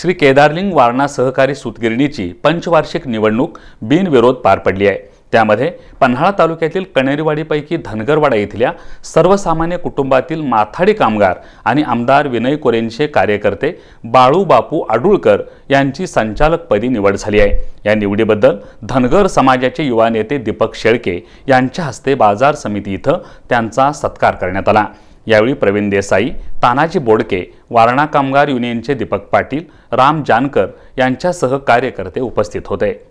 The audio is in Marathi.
श्री केदारलिंग वारणा सहकारी सुतगिरणीची पंचवार्षिक निवडणूक बिनविरोध पार पडली आहे त्यामध्ये पन्हाळा तालुक्यातील कणेरीवाडीपैकी धनगरवाडा इथल्या सर्वसामान्य कुटुंबातील माथाडी कामगार आणि आमदार विनय कोरेंचे कार्यकर्ते बाळू बापू आडुळकर यांची संचालकपदी निवड झाली आहे या निवडीबद्दल धनगर समाजाचे युवा नेते दीपक शेळके यांच्या हस्ते बाजार समिती इथं त्यांचा सत्कार करण्यात आला यावेळी प्रवीण देसाई तानाजी बोडके वारणा कामगार युनियनचे दीपक पाटील राम जानकर यांच्यासह कार्यकर्ते उपस्थित होते